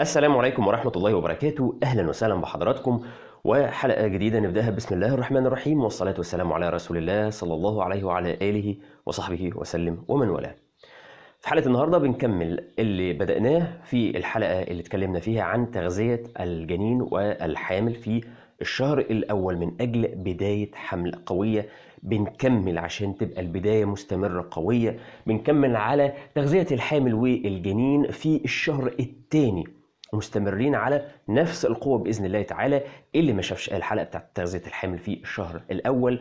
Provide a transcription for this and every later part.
السلام عليكم ورحمة الله وبركاته أهلا وسهلا بحضراتكم وحلقة جديدة نبدأها بسم الله الرحمن الرحيم والصلاة والسلام على رسول الله صلى الله عليه وعلى آله وصحبه وسلم ومن والاه في حلقة النهاردة بنكمل اللي بدأناه في الحلقة اللي اتكلمنا فيها عن تغذية الجنين والحامل في الشهر الأول من أجل بداية حمل قوية بنكمل عشان تبقى البداية مستمرة قوية بنكمل على تغذية الحامل والجنين في الشهر الثاني مستمرين على نفس القوة بإذن الله تعالى اللي ما شافش الحلقة بتاعت تغذية الحامل في الشهر الأول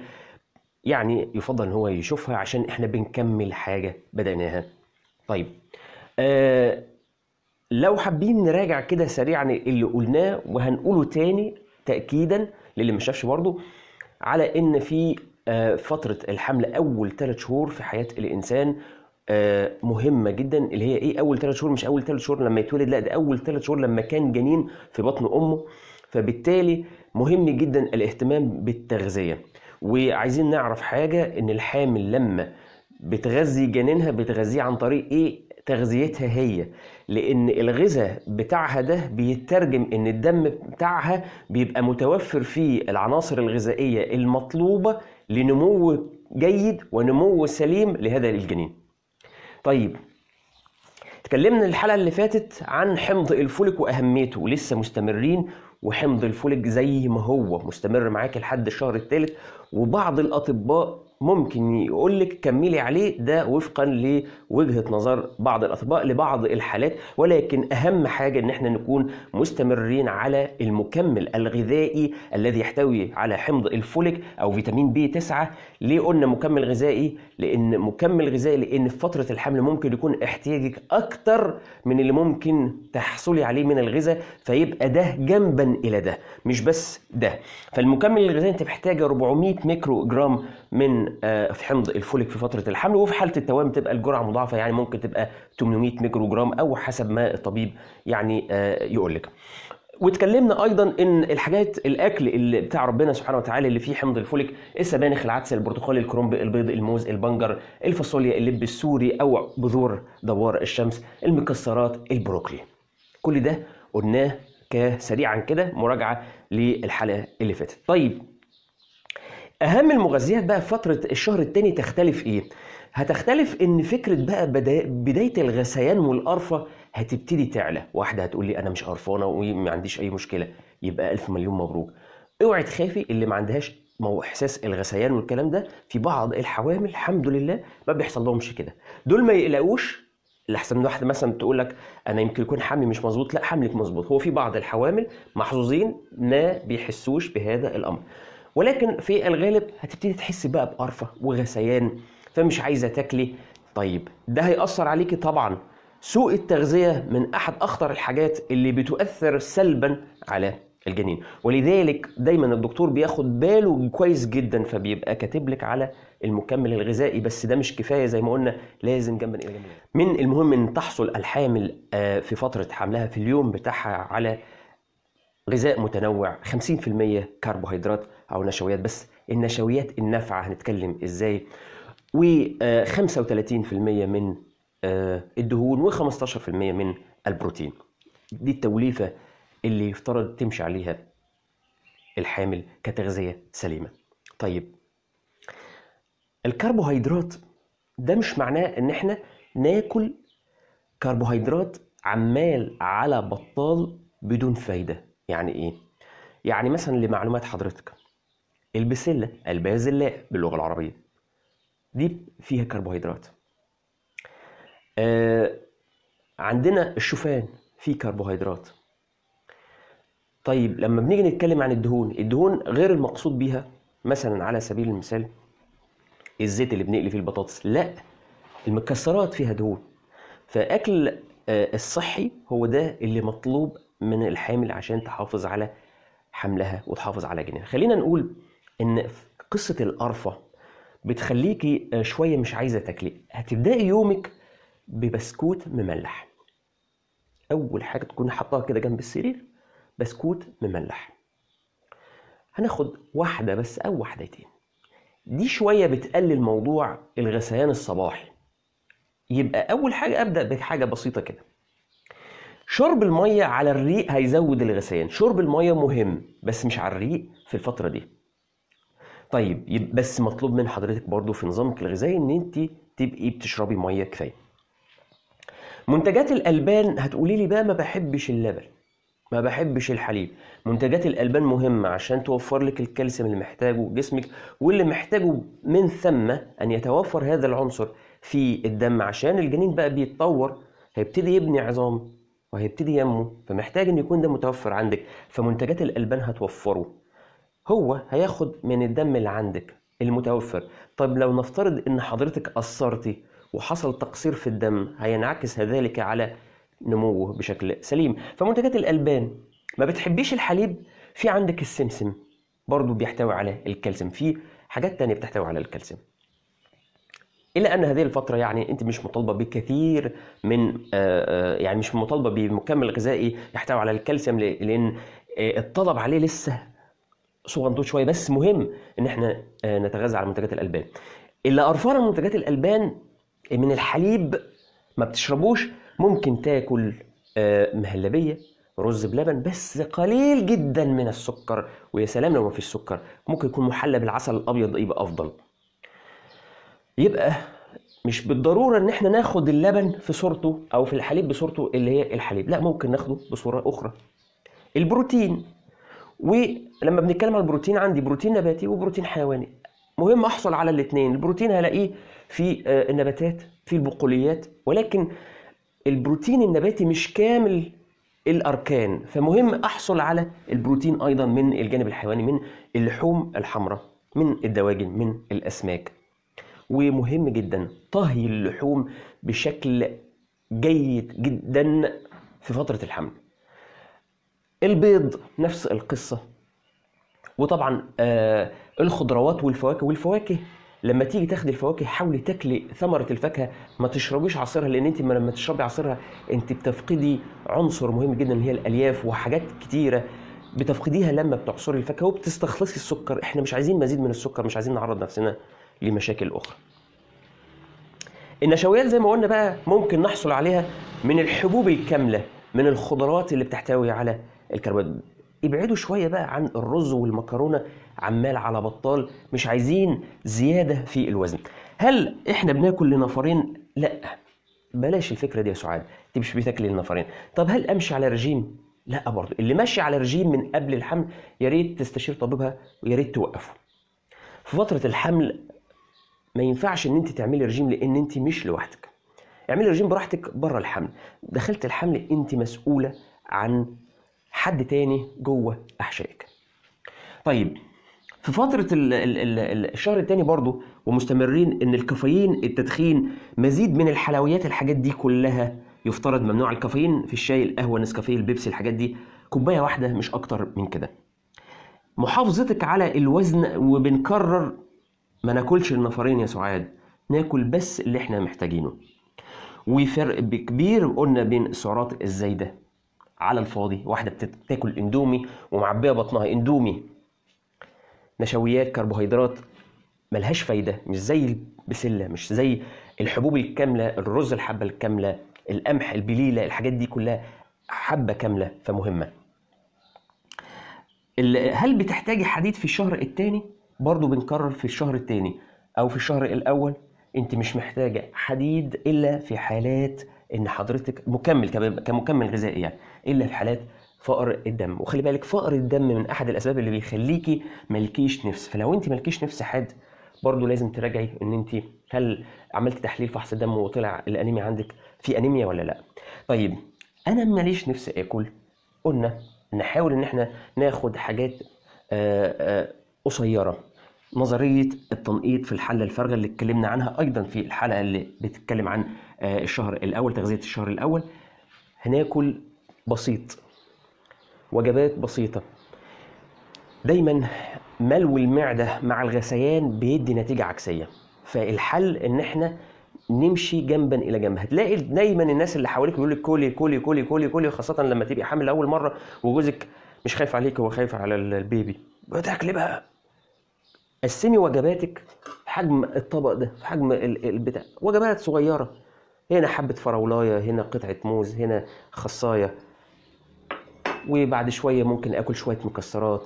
يعني يفضل ان هو يشوفها عشان احنا بنكمل حاجه بدأناها طيب آه لو حابين نراجع كده سريعا اللي قلناه وهنقوله تاني تأكيدا للي ما شافش برضه على ان في آه فترة الحمل أول ثلاث شهور في حياة الإنسان آه، مهمه جدا اللي هي ايه اول ثلاث شهور مش اول ثلاث شهور لما يتولد لا ده اول ثلاث شهور لما كان جنين في بطن امه فبالتالي مهم جدا الاهتمام بالتغذيه وعايزين نعرف حاجه ان الحامل لما بتغذي جنينها بتغذيه عن طريق ايه تغذيتها هي لان الغذاء بتاعها ده بيترجم ان الدم بتاعها بيبقى متوفر فيه العناصر الغذائيه المطلوبه لنمو جيد ونمو سليم لهذا الجنين طيب اتكلمنا الحلقه اللي فاتت عن حمض الفوليك واهميته ولسه مستمرين وحمض الفوليك زي ما هو مستمر معاك لحد الشهر الثالث وبعض الاطباء ممكن يقول لك كملي عليه ده وفقا لوجهه نظر بعض الاطباء لبعض الحالات ولكن اهم حاجه ان احنا نكون مستمرين على المكمل الغذائي الذي يحتوي على حمض الفوليك او فيتامين بي 9 ليه قلنا مكمل غذائي لان مكمل غذائي لان في فتره الحمل ممكن يكون احتياجك اكتر من اللي ممكن تحصلي عليه من الغذاء فيبقى ده جنبا الى ده مش بس ده فالمكمل الغذائي انت محتاجه 400 ميكرو جرام من آه، في حمض الفوليك في فتره الحمل وفي حاله التوام تبقى الجرعه مضاعفه يعني ممكن تبقى 800 ميكرو جرام او حسب ما الطبيب يعني آه، يقول لك واتكلمنا ايضا ان الحاجات الاكل اللي بتاع ربنا سبحانه وتعالى اللي فيه حمض الفوليك السبانخ العدس البرتقال الكرنب البيض الموز البنجر الفاصوليا اللب السوري او بذور دوار الشمس المكسرات البروكلي كل ده قلناه كسريعا كده مراجعه للحلقه اللي فاتت طيب اهم المغذيات بقى في فتره الشهر الثاني تختلف ايه هتختلف ان فكره بقى بدايه الغثيان والقرفه هتبتدي تعلى واحده هتقول لي انا مش قرفانه وما عنديش اي مشكله يبقى الف مليون مبروك اوعي تخافي اللي ما عندهاش مو احساس الغثيان والكلام ده في بعض الحوامل الحمد لله ما بيحصل لهمش كده دول ما يقلقوش لحسن واحده مثلا تقول لك انا يمكن يكون حملي مش مظبوط لا حملك مظبوط هو في بعض الحوامل محظوظين ما بيحسوش بهذا الامر ولكن في الغالب هتبتدي تحس بقى بقرفه وغثيان فمش عايزه تاكلي طيب ده هيأثر عليكي طبعا سوء التغذيه من احد اخطر الحاجات اللي بتؤثر سلبا على الجنين ولذلك دايما الدكتور بياخد باله كويس جدا فبيبقى كاتب لك على المكمل الغذائي بس ده مش كفايه زي ما قلنا لازم جنبا الى جنب من المهم ان تحصل الحامل آه، في فتره حملها في اليوم بتاعها على غذاء متنوع 50% كربوهيدرات او نشويات بس النشويات النافعه هنتكلم ازاي و35% آه، من آه، الدهون و15% من البروتين دي التوليفه اللي يفترض تمشي عليها الحامل كتغذيه سليمه طيب الكربوهيدرات ده مش معناه ان احنا ناكل كربوهيدرات عمال على بطال بدون فايده يعني ايه يعني مثلا لمعلومات حضرتك البسله البازلاء باللغه العربيه دي فيها كربوهيدرات آه عندنا الشوفان فيه كربوهيدرات طيب لما بنيجي نتكلم عن الدهون الدهون غير المقصود بيها مثلا على سبيل المثال الزيت اللي بنقلي فيه البطاطس لا المكسرات فيها دهون فاكل آه، الصحي هو ده اللي مطلوب من الحامل عشان تحافظ على حملها وتحافظ على جنينها خلينا نقول ان قصه القرفه بتخليكي شويه مش عايزه تاكلي هتبداي يومك ببسكوت مملح اول حاجه تكون حطاها كده جنب السرير بسكوت مملح هناخد واحده بس او واحدتين دي شويه بتقلل موضوع الغثيان الصباحي يبقى اول حاجه ابدا بحاجه بسيطه كده شرب الميه على الريق هيزود الغثيان شرب الميه مهم بس مش على الريق في الفتره دي طيب بس مطلوب من حضرتك برضو في نظامك الغذائي ان انت تبقي بتشربي ميه كفايه منتجات الالبان هتقولي لي بقى ما بحبش اللبن ما بحبش الحليب منتجات الالبان مهمه عشان توفر لك الكالسيوم اللي محتاجه جسمك واللي محتاجه من ثم ان يتوفر هذا العنصر في الدم عشان الجنين بقى بيتطور هيبتدي يبني عظام وهيبتدي ينمو فمحتاج ان يكون ده متوفر عندك فمنتجات الالبان هتوفره هو هياخد من الدم اللي عندك المتوفر طب لو نفترض ان حضرتك قصرتي وحصل تقصير في الدم هينعكس ذلك على نموه بشكل سليم فمنتجات الالبان ما بتحبيش الحليب في عندك السمسم برضو بيحتوي على الكالسيوم في حاجات تانية بتحتوي على الكالسيوم إلا أن هذه الفترة يعني أنت مش مطالبة بكثير من آه، آه، يعني مش مطالبة بمكمل غذائي يحتوي على الكالسيوم لأن آه، الطلب عليه لسه صغنطوط شوية بس مهم إن إحنا نتغذى على منتجات الألبان اللي قرفانة من منتجات الألبان من الحليب ما بتشربوش ممكن تاكل مهلبية رز بلبن بس قليل جدا من السكر ويا سلام لو ما فيش سكر ممكن يكون محلى بالعسل الابيض يبقى افضل يبقى مش بالضروره ان احنا ناخد اللبن في صورته او في الحليب بصورته اللي هي الحليب لا ممكن ناخده بصوره اخرى البروتين ولما بنتكلم عن البروتين عندي بروتين نباتي وبروتين حيواني مهم احصل على الاثنين البروتين هلاقيه في آه، النباتات في البقوليات ولكن البروتين النباتي مش كامل الاركان فمهم احصل على البروتين ايضا من الجانب الحيواني من اللحوم الحمراء من الدواجن من الاسماك ومهم جدا طهي اللحوم بشكل جيد جدا في فترة الحمل البيض نفس القصة وطبعا آه الخضروات والفواكه والفواكه لما تيجي تاخدي الفواكه حاولي تاكلي ثمره الفاكهه ما تشربيش عصيرها لان انت لما تشربي عصيرها انت بتفقدي عنصر مهم جدا اللي هي الالياف وحاجات كتيره بتفقديها لما بتعصري الفاكهه وبتستخلصي السكر احنا مش عايزين مزيد من السكر مش عايزين نعرض نفسنا لمشاكل أخرى النشويات زي ما قلنا بقى ممكن نحصل عليها من الحبوب الكاملة من الخضروات اللي بتحتوي على الكربوهيدرات ابعدوا شويه بقى عن الرز والمكرونه عمال على بطال مش عايزين زياده في الوزن هل احنا بناكل لنفرين لا بلاش الفكره دي يا سعاد انت مش بتاكلي لنفرين طب هل امشي على رجيم لا برضه اللي ماشي على رجيم من قبل الحمل يا ريت تستشير طبيبها ويا ريت توقفه في فتره الحمل ما ينفعش ان انت تعملي رجيم لان انت مش لوحدك اعملي رجيم براحتك بره الحمل دخلت الحمل انت مسؤوله عن حد تاني جوه احشائك طيب في فترة الشهر الثاني برضو ومستمرين ان الكافيين التدخين مزيد من الحلويات الحاجات دي كلها يفترض ممنوع الكافيين في الشاي القهوة نسكافيه البيبسي الحاجات دي كوباية واحدة مش اكتر من كده محافظتك على الوزن وبنكرر ما ناكلش النفرين يا سعاد ناكل بس اللي احنا محتاجينه وفرق كبير قلنا بين السعرات الزايده على الفاضي واحده بتاكل اندومي ومعبيه بطنها اندومي نشويات كربوهيدرات ملهاش فايده مش زي البسله مش زي الحبوب الكامله الرز الحبه الكامله القمح البليله الحاجات دي كلها حبه كامله فمهمه هل بتحتاجي حديد في الشهر الثاني برضو بنكرر في الشهر الثاني أو في الشهر الأول أنت مش محتاجة حديد إلا في حالات إن حضرتك مكمل كمكمل غذائي يعني إلا في حالات فقر الدم وخلي بالك فقر الدم من أحد الأسباب اللي بيخليكي ملكيش نفس فلو أنت ملكيش نفس حد برضو لازم تراجعي ان انت هل عملت تحليل فحص دم وطلع الانيميا عندك في انيميا ولا لا طيب انا ماليش نفس اكل قلنا نحاول ان احنا ناخد حاجات آآ آه، آآ آه، قصيرة نظرية التنقيط في الحلة الفارغة اللي اتكلمنا عنها أيضا في الحلقة اللي بتتكلم عن آه، الشهر الأول تغذية الشهر الأول هناكل بسيط وجبات بسيطة دايما ملو المعدة مع الغثيان بيدي نتيجة عكسية فالحل إن إحنا نمشي جنبا الى جنب هتلاقي دايما الناس اللي حواليك بيقول لك كولي كولي كولي كولي كولي خاصه لما تبقي حامل اول مره وجوزك مش خايف عليك هو خايف على البيبي بتاكلي إيه بقى قسمي وجباتك في حجم الطبق ده في حجم البتاع وجبات صغيره هنا حبه فراولايه هنا قطعه موز هنا خصايه وبعد شويه ممكن اكل شويه مكسرات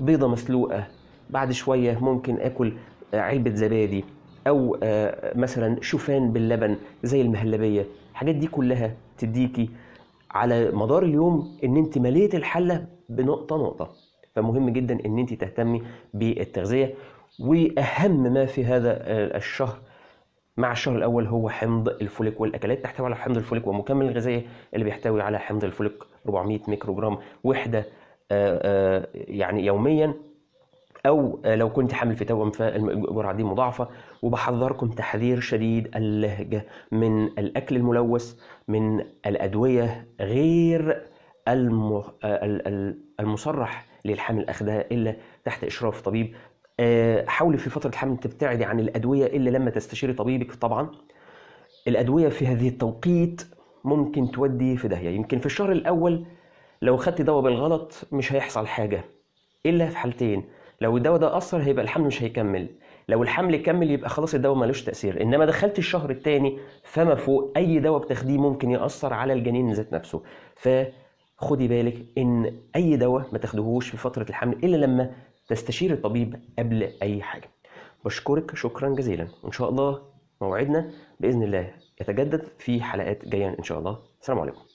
بيضه مسلوقه بعد شويه ممكن اكل علبه زبادي او آه، مثلا شوفان باللبن زي المهلبيه الحاجات دي كلها تديكي على مدار اليوم ان انت مليت الحله بنقطه نقطه فمهم جدا ان انت تهتمي بالتغذيه واهم ما في هذا الشهر مع الشهر الاول هو حمض الفوليك والاكلات تحتوي على حمض الفوليك ومكمل الغذائي اللي بيحتوي على حمض الفوليك 400 ميكروجرام وحده آه، آه، يعني يوميا او آه، لو كنت حامل في توأم فالجرعه دي مضاعفه وبحذركم تحذير شديد اللهجه من الاكل الملوث من الادويه غير المصرح للحمل اخذها الا تحت اشراف طبيب آه، حاولي في فتره الحمل تبتعدي عن الادويه الا لما تستشيري طبيبك طبعا الادويه في هذه التوقيت ممكن تودي في داهيه يمكن في الشهر الاول لو خدت دواء بالغلط مش هيحصل حاجه الا في حالتين لو الدواء ده اثر هيبقى الحمل مش هيكمل لو الحمل كمل يبقى خلاص الدواء ملوش تاثير انما دخلت الشهر الثاني فما فوق اي دواء بتاخديه ممكن ياثر على الجنين ذات نفسه فخدي بالك ان اي دواء ما تاخدهوش في فتره الحمل الا لما تستشير الطبيب قبل أي حاجة بشكرك شكرا جزيلا وإن شاء الله موعدنا بإذن الله يتجدد في حلقات جاية إن شاء الله السلام عليكم